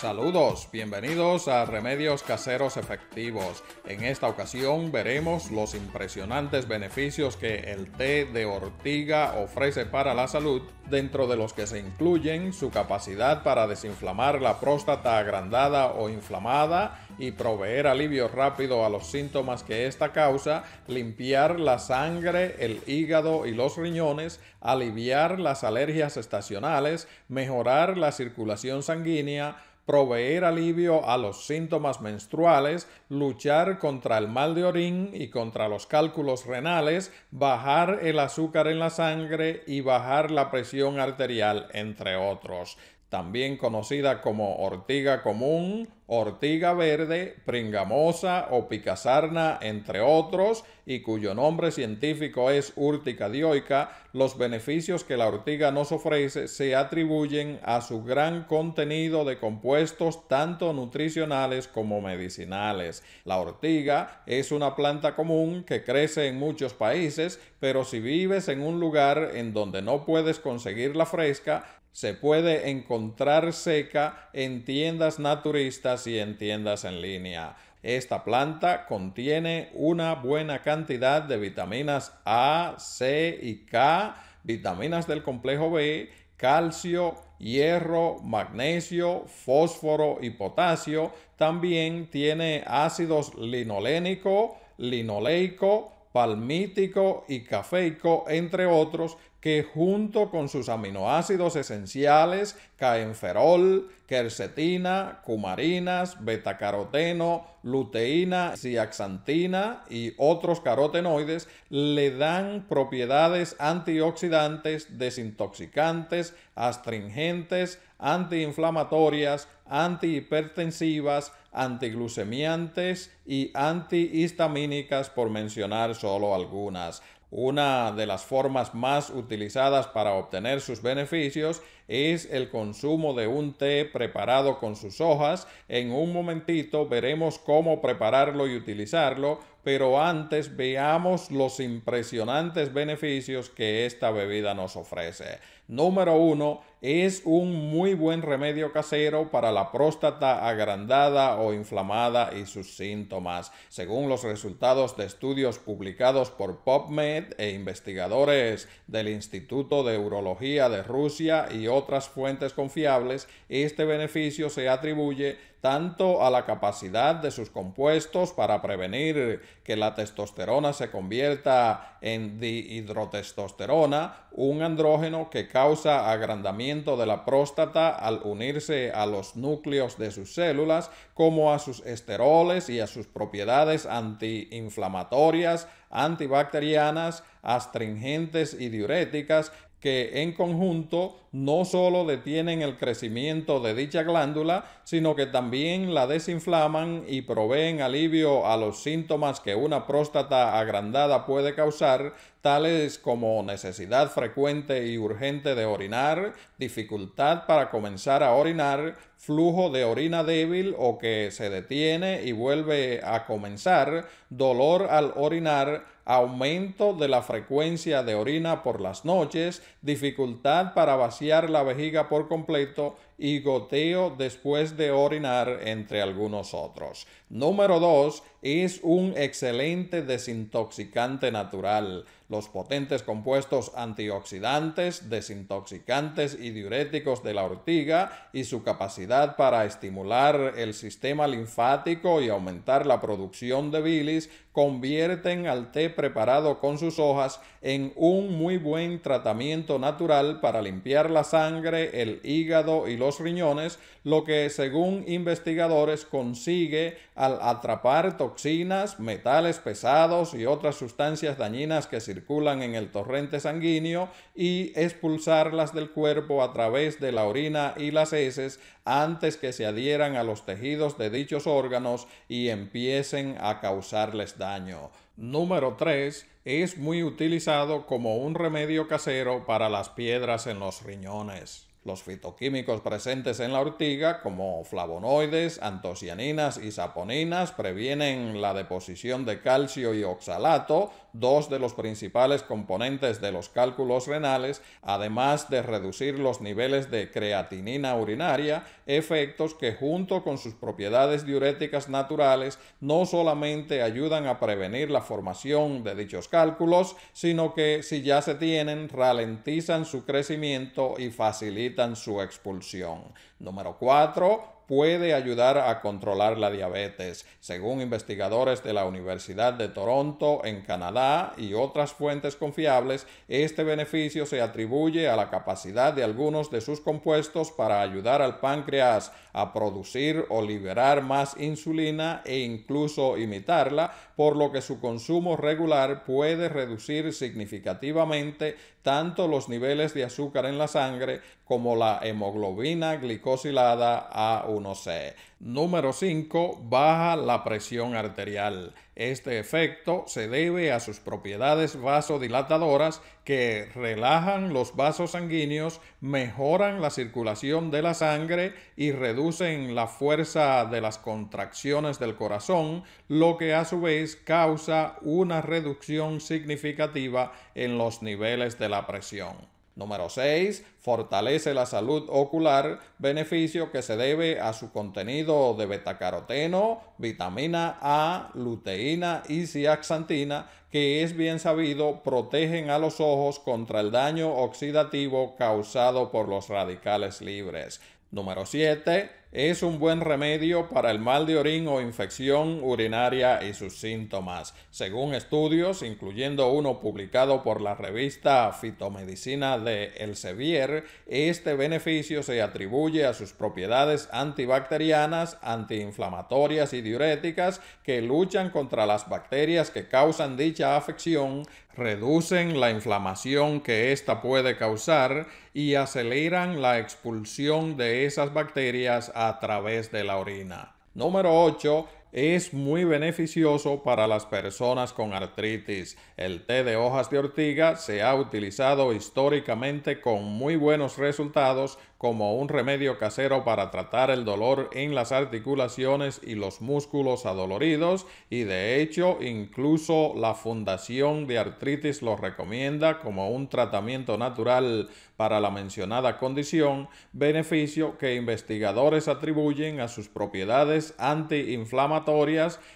Saludos, bienvenidos a Remedios Caseros Efectivos. En esta ocasión veremos los impresionantes beneficios que el té de ortiga ofrece para la salud, dentro de los que se incluyen su capacidad para desinflamar la próstata agrandada o inflamada y proveer alivio rápido a los síntomas que esta causa, limpiar la sangre, el hígado y los riñones, aliviar las alergias estacionales, mejorar la circulación sanguínea, proveer alivio a los síntomas menstruales, luchar contra el mal de orín y contra los cálculos renales, bajar el azúcar en la sangre y bajar la presión arterial, entre otros. También conocida como ortiga común, ortiga verde, pringamosa o picasarna, entre otros, y cuyo nombre científico es urtica dioica, los beneficios que la ortiga nos ofrece se atribuyen a su gran contenido de compuestos tanto nutricionales como medicinales. La ortiga es una planta común que crece en muchos países, pero si vives en un lugar en donde no puedes conseguirla fresca, se puede encontrar seca en tiendas naturistas y en tiendas en línea. Esta planta contiene una buena cantidad de vitaminas A, C y K, vitaminas del complejo B, calcio, hierro, magnesio, fósforo y potasio. También tiene ácidos linolénico, linoleico, palmítico y cafeico, entre otros, que junto con sus aminoácidos esenciales, caenferol, quercetina, cumarinas, betacaroteno, luteína, ciaxantina y otros carotenoides le dan propiedades antioxidantes, desintoxicantes, astringentes, antiinflamatorias, antihipertensivas, antiglucemiantes y antihistamínicas por mencionar solo algunas. Una de las formas más utilizadas para obtener sus beneficios es el consumo de un té preparado con sus hojas. En un momentito veremos cómo prepararlo y utilizarlo, pero antes veamos los impresionantes beneficios que esta bebida nos ofrece. Número uno, es un muy buen remedio casero para la próstata agrandada o inflamada y sus síntomas. Según los resultados de estudios publicados por PubMed e investigadores del Instituto de Urología de Rusia y otras fuentes confiables, este beneficio se atribuye tanto a la capacidad de sus compuestos para prevenir que la testosterona se convierta en dihidrotestosterona, un andrógeno que causa causa agrandamiento de la próstata al unirse a los núcleos de sus células, como a sus esteroles y a sus propiedades antiinflamatorias, antibacterianas, astringentes y diuréticas, que en conjunto no solo detienen el crecimiento de dicha glándula, sino que también la desinflaman y proveen alivio a los síntomas que una próstata agrandada puede causar, tales como necesidad frecuente y urgente de orinar, dificultad para comenzar a orinar, flujo de orina débil o que se detiene y vuelve a comenzar, dolor al orinar, aumento de la frecuencia de orina por las noches, dificultad para vaciar la vejiga por completo y goteo después de orinar, entre algunos otros. Número 2. Es un excelente desintoxicante natural los potentes compuestos antioxidantes, desintoxicantes y diuréticos de la ortiga y su capacidad para estimular el sistema linfático y aumentar la producción de bilis convierten al té preparado con sus hojas en un muy buen tratamiento natural para limpiar la sangre, el hígado y los riñones, lo que según investigadores consigue al atrapar toxinas, metales pesados y otras sustancias dañinas que sirven circulan en el torrente sanguíneo y expulsarlas del cuerpo a través de la orina y las heces antes que se adhieran a los tejidos de dichos órganos y empiecen a causarles daño. Número 3. Es muy utilizado como un remedio casero para las piedras en los riñones. Los fitoquímicos presentes en la ortiga, como flavonoides, antocianinas y saponinas, previenen la deposición de calcio y oxalato, dos de los principales componentes de los cálculos renales, además de reducir los niveles de creatinina urinaria, efectos que junto con sus propiedades diuréticas naturales no solamente ayudan a prevenir la formación de dichos cálculos, sino que si ya se tienen, ralentizan su crecimiento y facilitan su expulsión. Número 4 puede ayudar a controlar la diabetes, según investigadores de la Universidad de Toronto en Canadá y otras fuentes confiables. Este beneficio se atribuye a la capacidad de algunos de sus compuestos para ayudar al páncreas a producir o liberar más insulina e incluso imitarla, por lo que su consumo regular puede reducir significativamente tanto los niveles de azúcar en la sangre como la hemoglobina glicosilada A1C. Número 5. Baja la presión arterial. Este efecto se debe a sus propiedades vasodilatadoras que relajan los vasos sanguíneos, mejoran la circulación de la sangre y reducen la fuerza de las contracciones del corazón, lo que a su vez causa una reducción significativa en los niveles de la presión. Número 6. Fortalece la salud ocular, beneficio que se debe a su contenido de betacaroteno, vitamina A, luteína y ciaxantina, que es bien sabido protegen a los ojos contra el daño oxidativo causado por los radicales libres. Número 7 es un buen remedio para el mal de orín o infección urinaria y sus síntomas. Según estudios, incluyendo uno publicado por la revista Fitomedicina de Elsevier, este beneficio se atribuye a sus propiedades antibacterianas, antiinflamatorias y diuréticas que luchan contra las bacterias que causan dicha afección, reducen la inflamación que ésta puede causar y aceleran la expulsión de esas bacterias a través de la orina. Número 8 es muy beneficioso para las personas con artritis. El té de hojas de ortiga se ha utilizado históricamente con muy buenos resultados como un remedio casero para tratar el dolor en las articulaciones y los músculos adoloridos y de hecho incluso la Fundación de Artritis lo recomienda como un tratamiento natural para la mencionada condición, beneficio que investigadores atribuyen a sus propiedades antiinflamatorias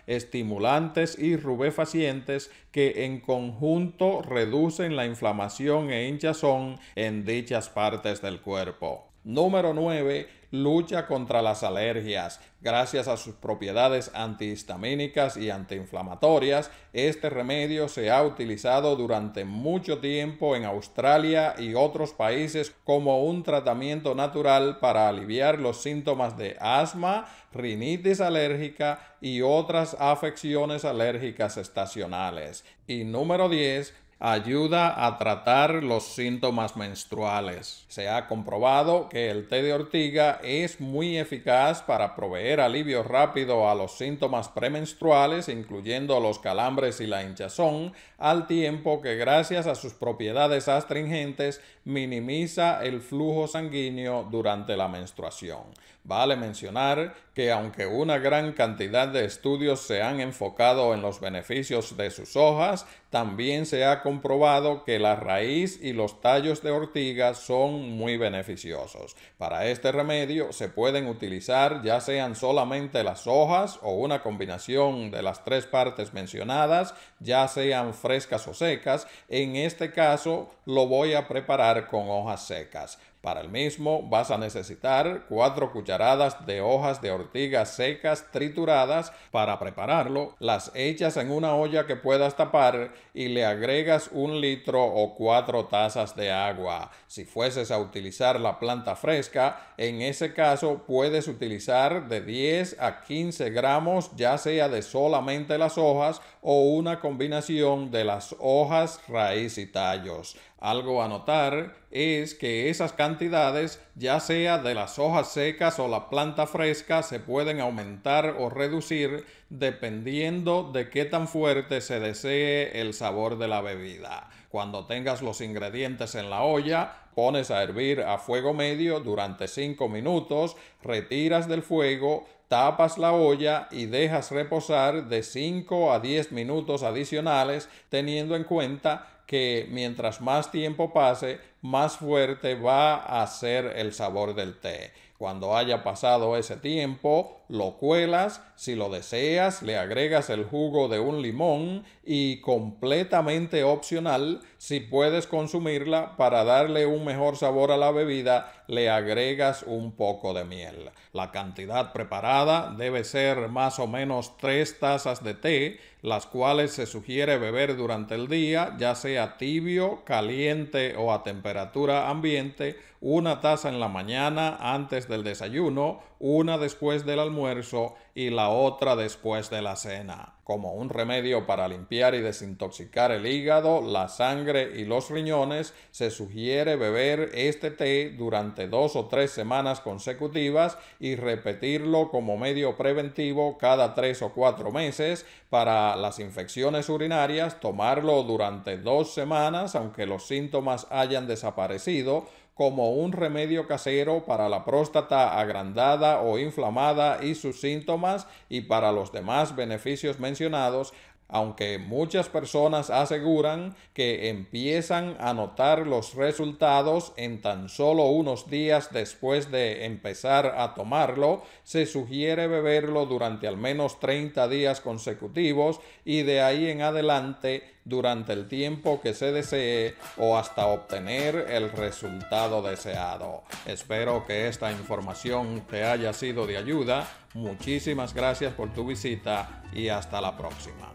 estimulantes y rubefacientes que en conjunto reducen la inflamación e hinchazón en dichas partes del cuerpo. Número 9. Lucha contra las alergias. Gracias a sus propiedades antihistamínicas y antiinflamatorias, este remedio se ha utilizado durante mucho tiempo en Australia y otros países como un tratamiento natural para aliviar los síntomas de asma, rinitis alérgica y otras afecciones alérgicas estacionales. Y número 10 ayuda a tratar los síntomas menstruales. Se ha comprobado que el té de ortiga es muy eficaz para proveer alivio rápido a los síntomas premenstruales, incluyendo los calambres y la hinchazón, al tiempo que gracias a sus propiedades astringentes minimiza el flujo sanguíneo durante la menstruación. Vale mencionar que aunque una gran cantidad de estudios se han enfocado en los beneficios de sus hojas, también se ha comprobado que la raíz y los tallos de ortiga son muy beneficiosos. Para este remedio se pueden utilizar ya sean solamente las hojas o una combinación de las tres partes mencionadas, ya sean frescas o secas. En este caso lo voy a preparar con hojas secas. Para el mismo vas a necesitar 4 cucharadas de hojas de ortigas secas trituradas para prepararlo, las echas en una olla que puedas tapar y le agregas un litro o 4 tazas de agua. Si fueses a utilizar la planta fresca, en ese caso puedes utilizar de 10 a 15 gramos ya sea de solamente las hojas o una combinación de las hojas, raíz y tallos. Algo a notar es que esas cantidades, ya sea de las hojas secas o la planta fresca, se pueden aumentar o reducir dependiendo de qué tan fuerte se desee el sabor de la bebida. Cuando tengas los ingredientes en la olla, pones a hervir a fuego medio durante 5 minutos, retiras del fuego, tapas la olla y dejas reposar de 5 a 10 minutos adicionales teniendo en cuenta que mientras más tiempo pase, más fuerte va a ser el sabor del té. Cuando haya pasado ese tiempo, lo cuelas, si lo deseas, le agregas el jugo de un limón y completamente opcional, si puedes consumirla para darle un mejor sabor a la bebida, le agregas un poco de miel. La cantidad preparada debe ser más o menos tres tazas de té, las cuales se sugiere beber durante el día, ya sea tibio, caliente o a temperatura temperatura ambiente, una taza en la mañana antes del desayuno, una después del almuerzo y la otra después de la cena, como un remedio para limpiar y desintoxicar el hígado, la sangre y los riñones, se sugiere beber este té durante dos o tres semanas consecutivas y repetirlo como medio preventivo cada tres o cuatro meses para las infecciones urinarias, tomarlo durante dos semanas aunque los síntomas hayan desaparecido como un remedio casero para la próstata agrandada o inflamada y sus síntomas y para los demás beneficios mencionados, aunque muchas personas aseguran que empiezan a notar los resultados en tan solo unos días después de empezar a tomarlo, se sugiere beberlo durante al menos 30 días consecutivos y de ahí en adelante durante el tiempo que se desee o hasta obtener el resultado deseado. Espero que esta información te haya sido de ayuda. Muchísimas gracias por tu visita y hasta la próxima.